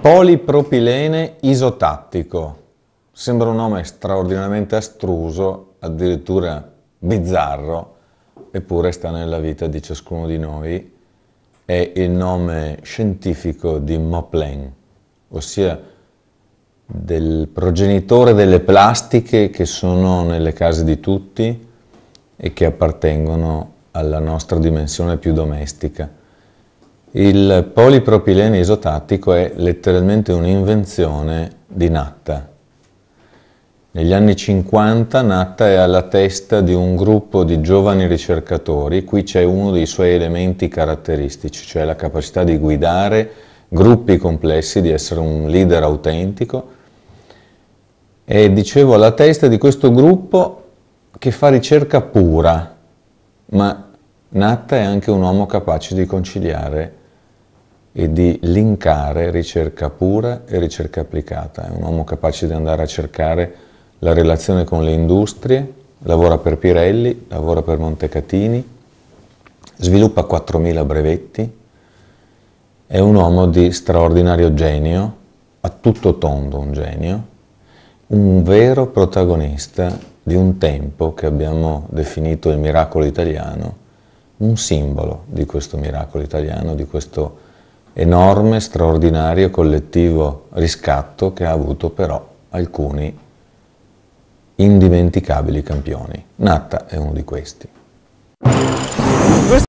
Polipropilene isotattico. Sembra un nome straordinariamente astruso, addirittura bizzarro, eppure sta nella vita di ciascuno di noi. È il nome scientifico di Moplen, ossia del progenitore delle plastiche che sono nelle case di tutti e che appartengono alla nostra dimensione più domestica. Il polipropilene isotattico è letteralmente un'invenzione di Natta. Negli anni 50 Natta è alla testa di un gruppo di giovani ricercatori, qui c'è uno dei suoi elementi caratteristici, cioè la capacità di guidare gruppi complessi, di essere un leader autentico. E dicevo alla testa di questo gruppo che fa ricerca pura, ma Natta è anche un uomo capace di conciliare e di linkare ricerca pura e ricerca applicata. È un uomo capace di andare a cercare la relazione con le industrie, lavora per Pirelli, lavora per Montecatini, sviluppa 4.000 brevetti, è un uomo di straordinario genio, a tutto tondo un genio, un vero protagonista di un tempo che abbiamo definito il miracolo italiano, un simbolo di questo miracolo italiano, di questo enorme, straordinario, collettivo riscatto che ha avuto però alcuni indimenticabili campioni. Natta è uno di questi.